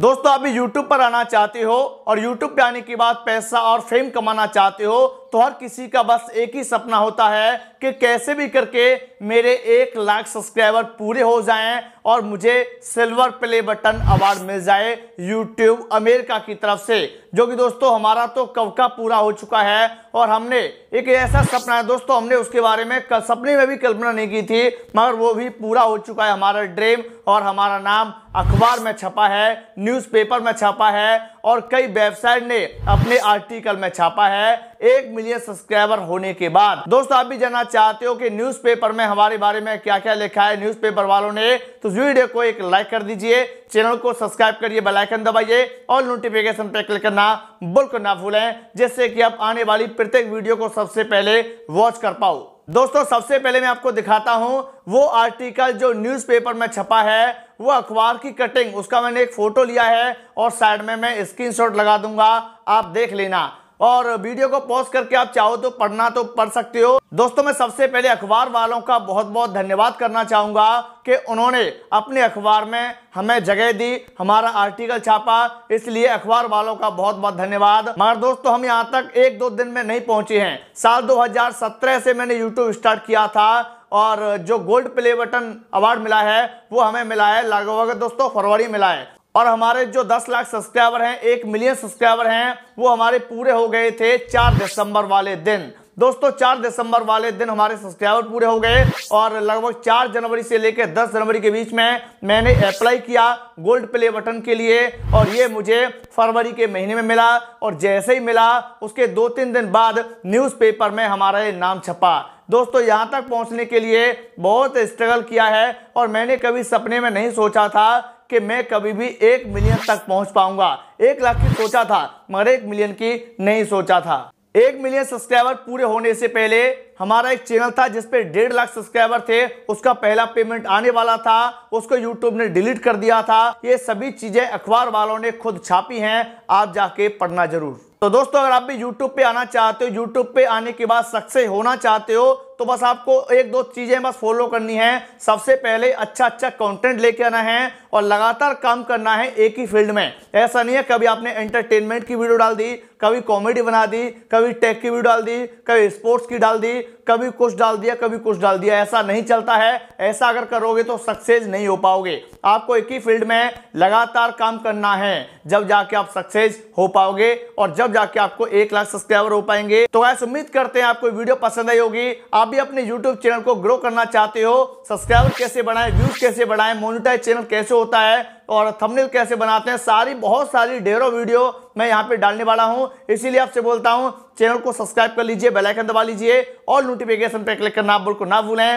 दोस्तों आप भी YouTube पर आना चाहते हो और YouTube पे आने के बाद पैसा और फेम कमाना चाहते हो तो हर किसी का बस एक ही सपना होता है कि कैसे भी करके मेरे एक लाख सब्सक्राइबर पूरे हो जाएं और मुझे सिल्वर प्ले बटन अवार्ड मिल जाए YouTube अमेरिका की तरफ से जो कि दोस्तों हमारा तो कब का पूरा हो चुका है और हमने एक ऐसा सपना है दोस्तों हमने उसके बारे में सपने में भी कल्पना नहीं की थी मगर वो भी पूरा हो चुका है हमारा ड्रीम और हमारा नाम अखबार में छपा है न्यूज़पेपर में छपा है और कई वेबसाइट ने अपने आर्टिकल में छापा है एक मिलियन सब्सक्राइबर होने के बाद दोस्तों आप भी जानना चाहते हो कि न्यूज़पेपर में हमारे बारे में क्या क्या लिखा है न्यूज़पेपर वालों ने तो वीडियो को एक लाइक कर दीजिए चैनल को सब्सक्राइब करिए बेलाइकन दबाइए और नोटिफिकेशन पर क्लिक करना बिल्कुल ना भूलें जिससे कि आप आने वाली प्रत्येक वीडियो को सबसे पहले वॉच कर पाओ दोस्तों सबसे पहले मैं आपको दिखाता हूं वो आर्टिकल जो न्यूज़पेपर में छपा है वो अखबार की कटिंग उसका मैंने एक फ़ोटो लिया है और साइड में मैं स्क्रीनशॉट लगा दूंगा आप देख लेना और वीडियो को पॉज करके आप चाहो तो पढ़ना तो पढ़ सकते हो दोस्तों मैं सबसे पहले अखबार वालों का बहुत बहुत धन्यवाद करना चाहूँगा कि उन्होंने अपने अखबार में हमें जगह दी हमारा आर्टिकल छापा इसलिए अखबार वालों का बहुत बहुत धन्यवाद मगर दोस्तों हम यहाँ तक एक दो दिन में नहीं पहुँचे हैं साल 2017 से मैंने यूट्यूब स्टार्ट किया था और जो गोल्ड प्ले बटन अवार्ड मिला है वो हमें मिला है लगभग दोस्तों फरवरी मिला है और हमारे जो 10 लाख सब्सक्राइबर हैं एक मिलियन सब्सक्राइबर हैं वो हमारे पूरे हो गए थे चार दिसंबर वाले दिन दोस्तों चार दिसंबर वाले दिन हमारे सब्सक्राइबर पूरे हो गए और लगभग चार जनवरी से लेकर दस जनवरी के बीच में मैंने अप्लाई किया गोल्ड प्ले बटन के लिए और ये मुझे फरवरी के महीने में मिला और जैसे ही मिला उसके दो तीन दिन बाद न्यूज़पेपर में हमारा नाम छपा दोस्तों यहाँ तक पहुँचने के लिए बहुत स्ट्रगल किया है और मैंने कभी सपने में नहीं सोचा था कि मैं कभी भी एक मिलियन तक पहुंच पाऊंगा एक लाख की सोचा था मगर एक मिलियन की नहीं सोचा था एक मिलियन सब्सक्राइबर पूरे होने से पहले हमारा एक चैनल था जिसपे डेढ़ लाख सब्सक्राइबर थे उसका पहला पेमेंट आने वाला था उसको यूट्यूब ने डिलीट कर दिया था ये सभी चीजें अखबार वालों ने खुद छापी हैं आप जाके पढ़ना जरूर तो दोस्तों अगर आप भी YouTube पे आना चाहते हो YouTube पे आने के बाद सक्सेस होना चाहते हो तो बस आपको एक दो चीज़ें बस फॉलो करनी है सबसे पहले अच्छा अच्छा कंटेंट लेके आना है और लगातार काम करना है एक ही फील्ड में ऐसा नहीं है कभी आपने एंटरटेनमेंट की वीडियो डाल दी कभी कॉमेडी बना दी कभी टेक की वीडियो डाल दी कभी स्पोर्ट्स की डाल दी कभी कुछ डाल दिया कभी कुछ डाल दिया ऐसा नहीं चलता है ऐसा अगर करोगे तो सक्सेस नहीं हो पाओगे आपको एक ही फील्ड में लगातार काम करना है जब जाके आप सक्सेस हो पाओगे और जब जाके आपको एक लाख सब्सक्राइबर हो पाएंगे तो ऐसे उम्मीद करते हैं आपको वीडियो पसंद आई होगी आप भी अपने यूट्यूब चैनल को ग्रो करना चाहते हो सब्सक्राइबर कैसे बढ़ाए व्यूज कैसे बढ़ाए मोनिटाइज चैनल कैसे होता है और थंबनेल कैसे बनाते हैं सारी बहुत सारी ढेरों वीडियो मैं यहाँ पे डालने वाला हूँ इसीलिए आपसे बोलता हूँ चैनल को सब्सक्राइब कर लीजिए बेलाइकन दबा लीजिए और नोटिफिकेशन पर क्लिक करना बिल्कुल ना भूलें